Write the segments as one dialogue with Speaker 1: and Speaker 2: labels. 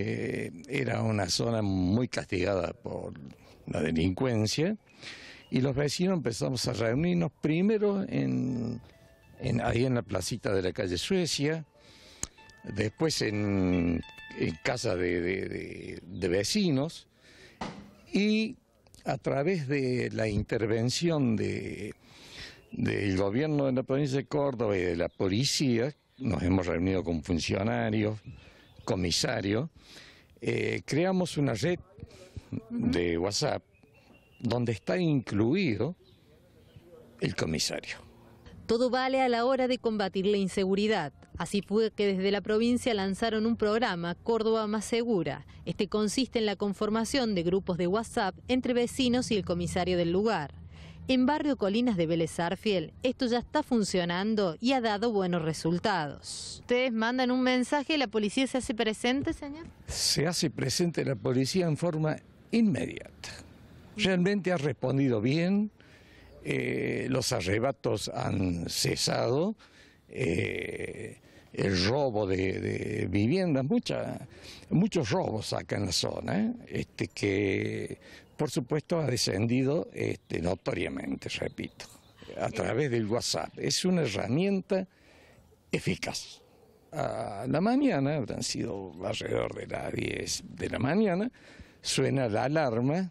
Speaker 1: Eh, era una zona muy castigada por la delincuencia y los vecinos empezamos a reunirnos primero en, ahí en la placita de la calle Suecia, después en, casa de, vecinos y a través de la intervención del gobierno de la provincia de Córdoba y de la policía, nos hemos reunido con funcionarios, comisario, eh, creamos una red de WhatsApp donde está incluido el comisario.
Speaker 2: Todo vale a la hora de combatir la inseguridad. Así fue que desde la provincia lanzaron un programa, Córdoba Más Segura. Este consiste en la conformación de grupos de WhatsApp entre vecinos y el comisario del lugar. En Barrio Colinas de Vélez Arfiel, esto ya está funcionando y ha dado buenos resultados. ¿Ustedes mandan un mensaje? y ¿La policía se hace presente, señor?
Speaker 1: Se hace presente la policía en forma inmediata. Realmente ha respondido bien, eh, los arrebatos han cesado. Eh, el robo de, viviendas, muchos robos acá en la zona, este, que por supuesto ha descendido este, notoriamente, repito, a través del WhatsApp. Es una herramienta eficaz. A la mañana, habrán sido alrededor de las 10 de la mañana, suena la alarma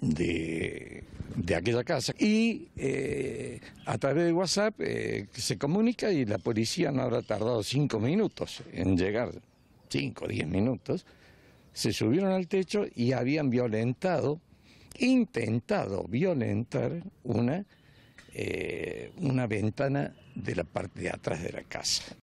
Speaker 1: de de aquella casa y eh, a través de WhatsApp eh, se comunica y la policía no habrá tardado cinco minutos en llegar, cinco o diez minutos, se subieron al techo y habían violentado, intentado violentar una, eh, una ventana de la parte de atrás de la casa.